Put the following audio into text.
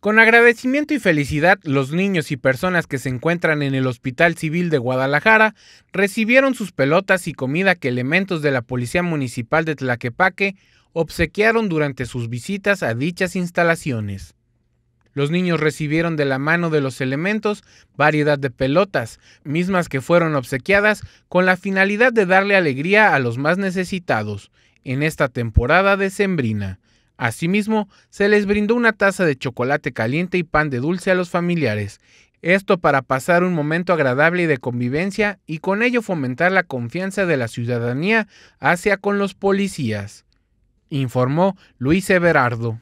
Con agradecimiento y felicidad, los niños y personas que se encuentran en el Hospital Civil de Guadalajara recibieron sus pelotas y comida que elementos de la Policía Municipal de Tlaquepaque obsequiaron durante sus visitas a dichas instalaciones. Los niños recibieron de la mano de los elementos variedad de pelotas, mismas que fueron obsequiadas con la finalidad de darle alegría a los más necesitados en esta temporada decembrina. Asimismo, se les brindó una taza de chocolate caliente y pan de dulce a los familiares, esto para pasar un momento agradable y de convivencia y con ello fomentar la confianza de la ciudadanía hacia con los policías, informó Luis Everardo.